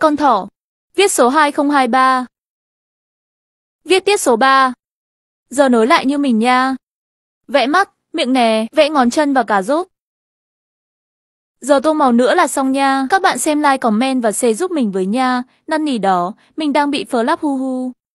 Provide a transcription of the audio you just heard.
Con thỏ. Viết số 2023. Viết tiết số 3. Giờ nối lại như mình nha. Vẽ mắt, miệng nè, vẽ ngón chân và cả rốt. Giờ tô màu nữa là xong nha. Các bạn xem like, comment và share giúp mình với nha. Năn nỉ đó, mình đang bị phớ lắp hu hu.